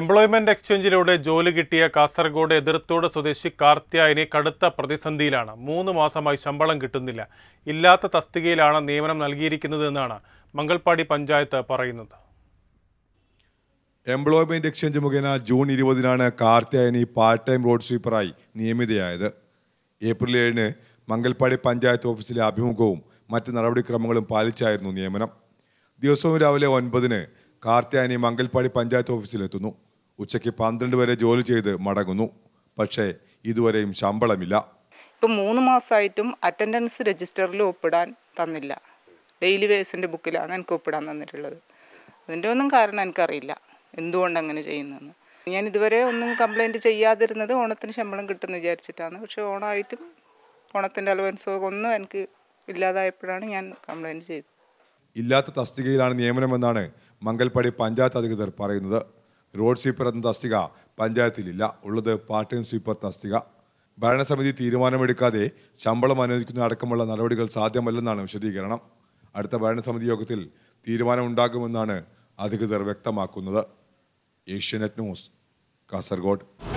employment എക്സ്ചേഞ്ചിലൂടെ ജോലി കിട്ടിയ കാസർഗോഡ് എതിർത്തോട് സ്വദേശി കാർത്യായനി കടുത്ത പ്രതിസന്ധിയിലാണ് മൂന്ന് മാസമായി ശമ്പളം കിട്ടുന്നില്ല ഇല്ലാത്ത തസ്തികയിലാണ് നിയമനം നൽകിയിരിക്കുന്നതെന്നാണ് മംഗൾപാടി പഞ്ചായത്ത് പറയുന്നത് എംപ്ലോയ്മെന്റ് എക്സ്ചേഞ്ച് മുഖേന ജൂൺ ഇരുപതിനാണ് കാർത്യായനി പാർട്ട് ടൈം റോഡ് സ്വീപ്പറായി നിയമിതയായത് ഏപ്രിൽ ഏഴിന് മംഗൽപാടി പഞ്ചായത്ത് ഓഫീസിലെ അഭിമുഖവും മറ്റ് നടപടിക്രമങ്ങളും പാലിച്ചായിരുന്നു നിയമനം ദിവസവും രാവിലെ ഒൻപതിന് കാർത്യായനി മംഗൽപാടി പഞ്ചായത്ത് ഓഫീസിലെത്തുന്നു ഉച്ചയ്ക്ക് പന്ത്രണ്ട് വരെ ജോലി ചെയ്ത് മടങ്ങുന്നു പക്ഷേ ഇതുവരെയും ശമ്പളമില്ല ഇപ്പം മൂന്ന് മാസമായിട്ടും അറ്റൻഡൻസ് രജിസ്റ്ററിൽ ഒപ്പിടാൻ തന്നില്ല ഡെയിലി വേസിൻ്റെ ബുക്കിലാണ് എനിക്ക് ഒപ്പിടാൻ തന്നിട്ടുള്ളത് അതിൻ്റെ ഒന്നും കാരണം എനിക്കറിയില്ല എന്തുകൊണ്ട് അങ്ങനെ ചെയ്യുന്നതെന്ന് ഞാൻ ഇതുവരെ ഒന്നും കംപ്ലൈൻറ്റ് ചെയ്യാതിരുന്നത് ഓണത്തിന് ശമ്പളം കിട്ടുമെന്ന് വിചാരിച്ചിട്ടാണ് പക്ഷേ ഓണമായിട്ടും ഓണത്തിൻ്റെ അലവൻസോ ഒന്നും എനിക്ക് ഇല്ലാതായപ്പോഴാണ് ഞാൻ കംപ്ലൈൻറ്റ് ചെയ്തത് ഇല്ലാത്ത തസ്തികയിലാണ് നിയമനമെന്നാണ് മംഗൽപ്പടി പഞ്ചായത്ത് അധികൃതർ പറയുന്നത് റോഡ് സ്വീപ്പർ എന്ന തസ്തിക പഞ്ചായത്തിലില്ല ഉള്ളത് പാർട്ട് ടൈം സ്വീപ്പർ തസ്തിക ഭരണസമിതി തീരുമാനമെടുക്കാതെ ശമ്പളം അനുവദിക്കുന്ന അടക്കമുള്ള നടപടികൾ സാധ്യമല്ലെന്നാണ് വിശദീകരണം അടുത്ത ഭരണസമിതി യോഗത്തിൽ തീരുമാനമുണ്ടാകുമെന്നാണ് അധികൃതർ വ്യക്തമാക്കുന്നത് ഏഷ്യനെറ്റ് ന്യൂസ് കാസർഗോഡ്